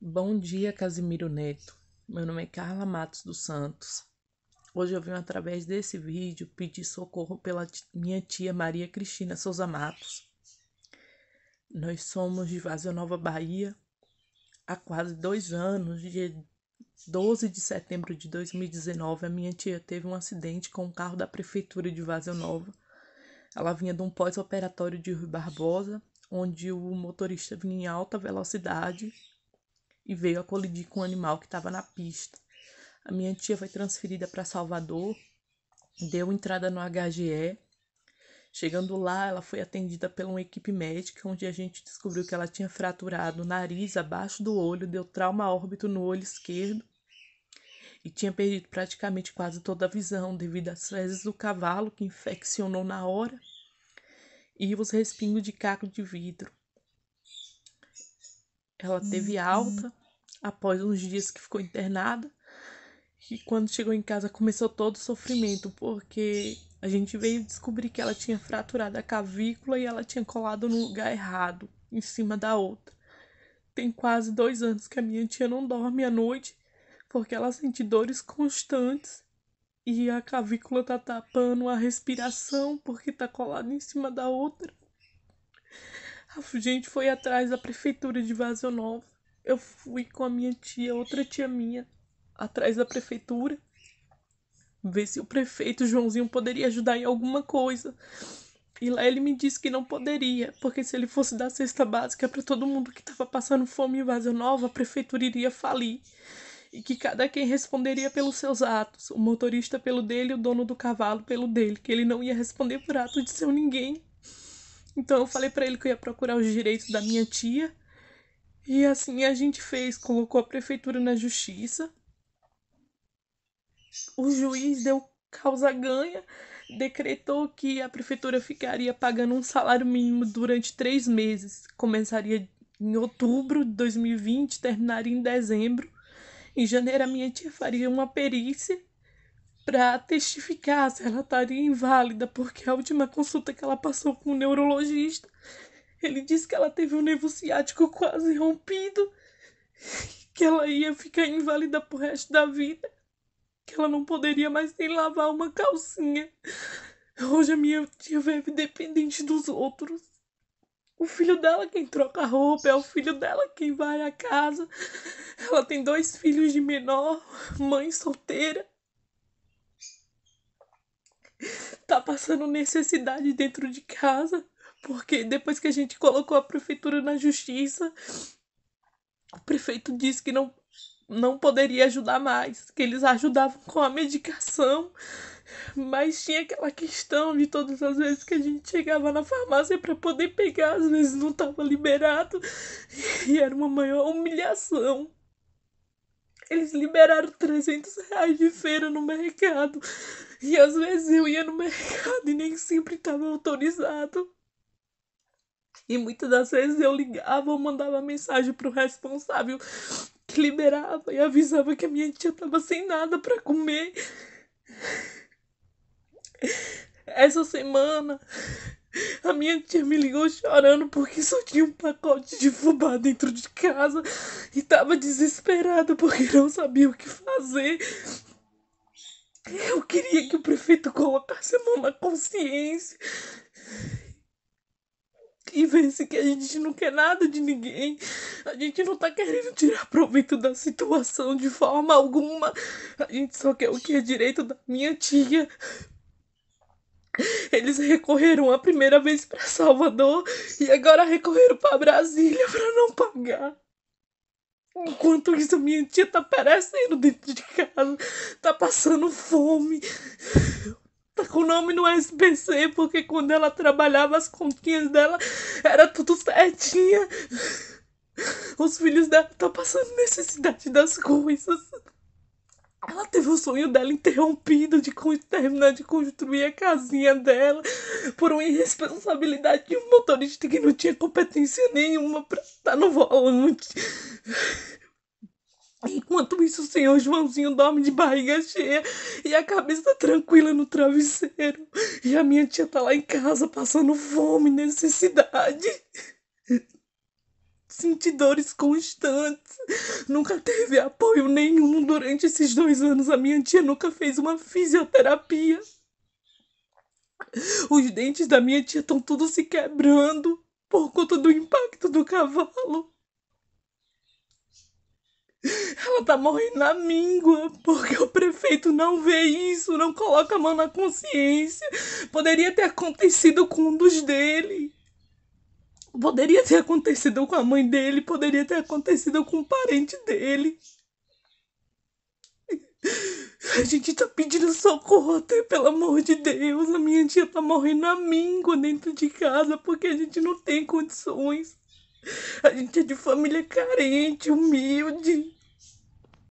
Bom dia, Casimiro Neto. Meu nome é Carla Matos dos Santos. Hoje eu vim através desse vídeo pedir socorro pela minha tia Maria Cristina Souza Matos. Nós somos de Vazio Nova Bahia há quase dois anos. Dia 12 de setembro de 2019, a minha tia teve um acidente com um carro da prefeitura de Vazio Nova. Ela vinha de um pós-operatório de Rui Barbosa, onde o motorista vinha em alta velocidade e veio a colidir com um animal que estava na pista. A minha tia foi transferida para Salvador, deu entrada no HGE. Chegando lá, ela foi atendida por uma equipe médica, onde a gente descobriu que ela tinha fraturado o nariz abaixo do olho, deu trauma órbito no olho esquerdo e tinha perdido praticamente quase toda a visão devido às fezes do cavalo que infeccionou na hora e os respingos de caco de vidro. Ela teve hum. alta, após uns dias que ficou internada. E quando chegou em casa começou todo o sofrimento, porque a gente veio descobrir que ela tinha fraturado a cavícula e ela tinha colado no lugar errado, em cima da outra. Tem quase dois anos que a minha tia não dorme à noite, porque ela sente dores constantes e a cavícula tá tapando a respiração porque tá colada em cima da outra. A gente foi atrás da prefeitura de Vazio Nova eu fui com a minha tia, outra tia minha, atrás da prefeitura, ver se o prefeito Joãozinho poderia ajudar em alguma coisa. E lá ele me disse que não poderia, porque se ele fosse dar cesta básica para todo mundo que estava passando fome em Vaza Nova, a prefeitura iria falir. E que cada quem responderia pelos seus atos, o motorista pelo dele e o dono do cavalo pelo dele, que ele não ia responder por ato de seu ninguém. Então eu falei para ele que eu ia procurar os direitos da minha tia e assim a gente fez, colocou a prefeitura na justiça. O juiz deu causa ganha, decretou que a prefeitura ficaria pagando um salário mínimo durante três meses. Começaria em outubro de 2020, terminaria em dezembro. Em janeiro, a minha tia faria uma perícia para testificar se ela estaria inválida, porque a última consulta que ela passou com o neurologista ele disse que ela teve um nervo ciático quase rompido, que ela ia ficar inválida pro resto da vida, que ela não poderia mais nem lavar uma calcinha. Hoje a minha tia vive dependente dos outros. O filho dela quem troca roupa, é o filho dela quem vai à casa. Ela tem dois filhos de menor, mãe solteira. Tá passando necessidade dentro de casa. Porque depois que a gente colocou a prefeitura na justiça, o prefeito disse que não, não poderia ajudar mais, que eles ajudavam com a medicação. Mas tinha aquela questão de todas as vezes que a gente chegava na farmácia para poder pegar, às vezes não estava liberado. E era uma maior humilhação. Eles liberaram 300 reais de feira no mercado. E às vezes eu ia no mercado e nem sempre estava autorizado. E muitas das vezes eu ligava ou mandava mensagem pro responsável que liberava e avisava que a minha tia tava sem nada para comer. Essa semana a minha tia me ligou chorando porque só tinha um pacote de fubá dentro de casa e tava desesperada porque não sabia o que fazer. Eu queria que o prefeito colocasse a mão na consciência e vê-se que a gente não quer nada de ninguém. A gente não tá querendo tirar proveito da situação de forma alguma. A gente só quer o que é direito da minha tia. Eles recorreram a primeira vez para Salvador e agora recorreram para Brasília para não pagar. Enquanto isso, minha tia tá perecendo dentro de casa, tá passando fome com o nome no SBC, porque quando ela trabalhava as continhas dela era tudo certinha. Os filhos dela estão passando necessidade das coisas. Ela teve o sonho dela interrompido de terminar de construir a casinha dela por uma irresponsabilidade de um motorista que não tinha competência nenhuma para estar no volante. Enquanto isso, o senhor Joãozinho dorme de barriga cheia e a cabeça tranquila no travesseiro. E a minha tia tá lá em casa passando fome, necessidade. Senti dores constantes. Nunca teve apoio nenhum durante esses dois anos. A minha tia nunca fez uma fisioterapia. Os dentes da minha tia estão tudo se quebrando por conta do impacto do cavalo. Ela tá morrendo na míngua, porque o prefeito não vê isso, não coloca a mão na consciência. Poderia ter acontecido com um dos dele. Poderia ter acontecido com a mãe dele, poderia ter acontecido com um parente dele. A gente tá pedindo socorro até, pelo amor de Deus. A minha tia tá morrendo na míngua dentro de casa porque a gente não tem condições. A gente é de família carente, humilde.